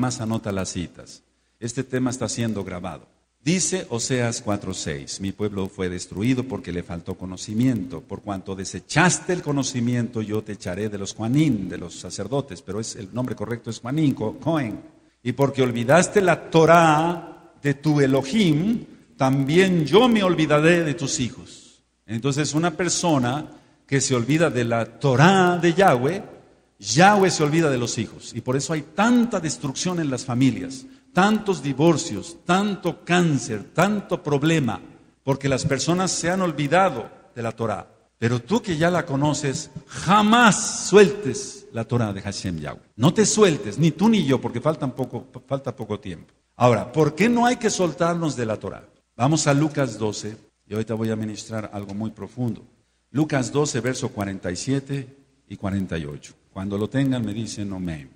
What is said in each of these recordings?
más anota las citas. Este tema está siendo grabado. Dice Oseas 4:6, mi pueblo fue destruido porque le faltó conocimiento, por cuanto desechaste el conocimiento yo te echaré de los Juanín, de los sacerdotes, pero el nombre correcto es Juanín, Cohen. Y porque olvidaste la Torá de tu Elohim, también yo me olvidaré de tus hijos. Entonces una persona que se olvida de la Torá de Yahweh Yahweh se olvida de los hijos y por eso hay tanta destrucción en las familias, tantos divorcios, tanto cáncer, tanto problema, porque las personas se han olvidado de la Torah. Pero tú que ya la conoces, jamás sueltes la Torah de Hashem Yahweh. No te sueltes, ni tú ni yo, porque falta poco, falta poco tiempo. Ahora, ¿por qué no hay que soltarnos de la Torah? Vamos a Lucas 12, y ahorita voy a ministrar algo muy profundo. Lucas 12, verso 47 y 48. Cuando lo tengan me dicen me,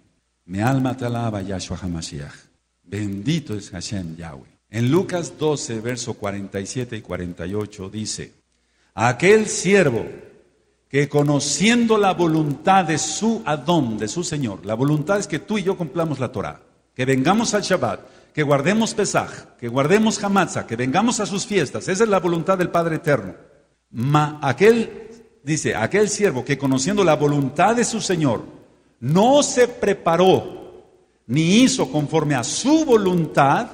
me alma te alaba Yahshua HaMashiach. Bendito es Hashem Yahweh. En Lucas 12, verso 47 y 48 dice, aquel siervo que conociendo la voluntad de su Adón, de su Señor, la voluntad es que tú y yo cumplamos la Torah, que vengamos al Shabbat, que guardemos Pesaj, que guardemos Hamadza, que vengamos a sus fiestas, esa es la voluntad del Padre Eterno. Ma aquel Dice, aquel siervo que conociendo la voluntad de su Señor, no se preparó ni hizo conforme a su voluntad,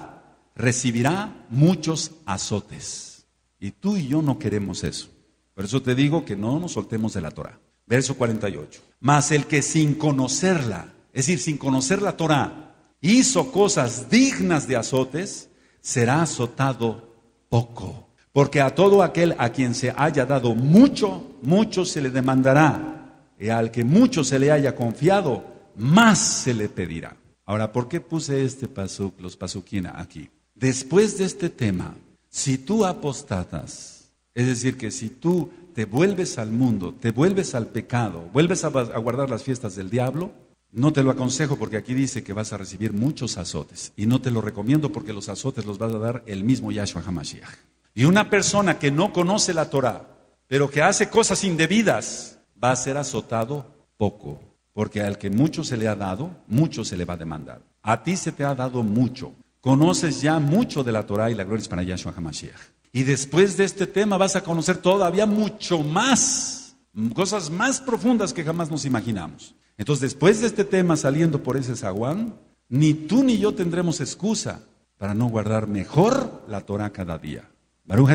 recibirá muchos azotes. Y tú y yo no queremos eso. Por eso te digo que no nos soltemos de la Torah. Verso 48. Mas el que sin conocerla, es decir, sin conocer la Torah, hizo cosas dignas de azotes, será azotado poco. Porque a todo aquel a quien se haya dado mucho, mucho se le demandará. Y al que mucho se le haya confiado, más se le pedirá. Ahora, ¿por qué puse este pasuk, los pasukina aquí? Después de este tema, si tú apostatas, es decir, que si tú te vuelves al mundo, te vuelves al pecado, vuelves a, guardar las fiestas del diablo, no te lo aconsejo porque aquí dice que vas a recibir muchos azotes. Y no te lo recomiendo porque los azotes los vas a dar el mismo Yahshua HaMashiach. Y una persona que no conoce la Torah, pero que hace cosas indebidas, va a ser azotado poco, porque al que mucho se le ha dado, mucho se le va a demandar. A ti se te ha dado mucho. Conoces ya mucho de la Torah y la gloria es para Yahshua HaMashiach. Y después de este tema vas a conocer todavía mucho más, cosas más profundas que jamás nos imaginamos. Entonces, después de este tema saliendo por ese zaguán, ni tú ni yo tendremos excusa para no guardar mejor la Torah cada día. Baruch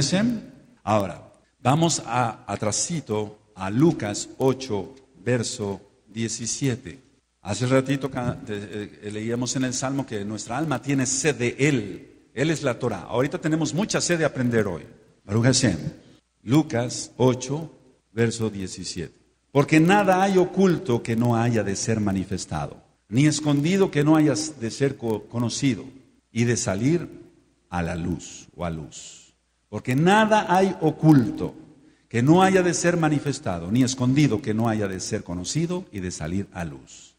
Ahora, vamos a atrasito a Lucas 8, verso 17. Hace ratito eh, eh, leíamos en el Salmo que nuestra alma tiene sed de Él. Él es la Torah. Ahorita tenemos mucha sed de aprender hoy. Baruch Lucas 8, verso 17. Porque nada hay oculto que no haya de ser manifestado, ni escondido que no haya de ser conocido y de salir a la luz o a luz. Porque nada hay oculto que no haya de ser manifestado, ni escondido que no haya de ser conocido y de salir a luz.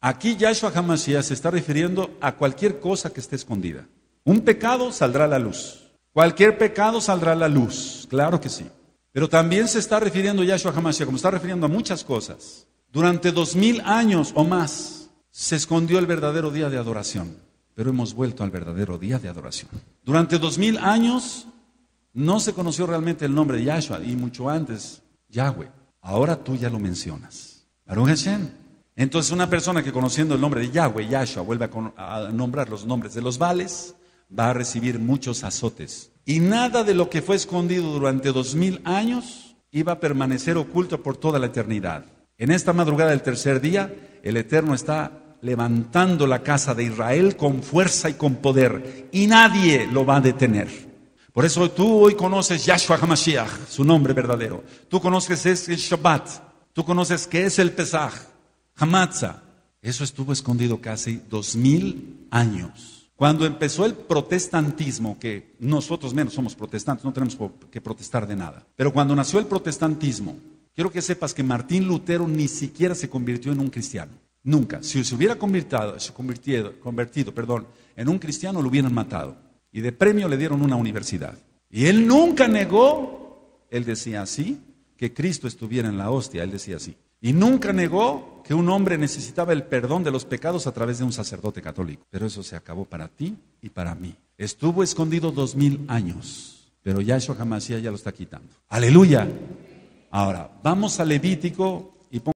Aquí Yahshua Hamashiach se está refiriendo a cualquier cosa que esté escondida. Un pecado saldrá a la luz. Cualquier pecado saldrá a la luz, claro que sí. Pero también se está refiriendo Yahshua Hamashiach, como está refiriendo a muchas cosas. Durante dos mil años o más se escondió el verdadero día de adoración, pero hemos vuelto al verdadero día de adoración. Durante dos mil años no se conoció realmente el nombre de Yahshua y mucho antes Yahweh. Ahora tú ya lo mencionas. Baruch Entonces una persona que conociendo el nombre de Yahweh, Yahshua, vuelve a, nombrar los nombres de los vales, va a recibir muchos azotes. Y nada de lo que fue escondido durante dos mil años iba a permanecer oculto por toda la eternidad. En esta madrugada del tercer día, el Eterno está levantando la casa de Israel con fuerza y con poder, y nadie lo va a detener. Por eso tú hoy conoces Yahshua HaMashiach, su nombre verdadero. Tú conoces es el Shabbat, tú conoces que es el Pesaj, Hamatza. Eso estuvo escondido casi dos mil años. Cuando empezó el protestantismo, que nosotros menos somos protestantes, no tenemos que protestar de nada, pero cuando nació el protestantismo, quiero que sepas que Martín Lutero ni siquiera se convirtió en un cristiano. Nunca. Si se hubiera convertido, perdón, en un cristiano, lo hubieran matado. Y de premio le dieron una universidad. Y él nunca negó, él decía así, que Cristo estuviera en la hostia, él decía así. Y nunca negó que un hombre necesitaba el perdón de los pecados a través de un sacerdote católico. Pero eso se acabó para ti y para mí. Estuvo escondido dos mil años, pero Yahshua jamás, ya lo está quitando. Aleluya. Ahora, vamos a Levítico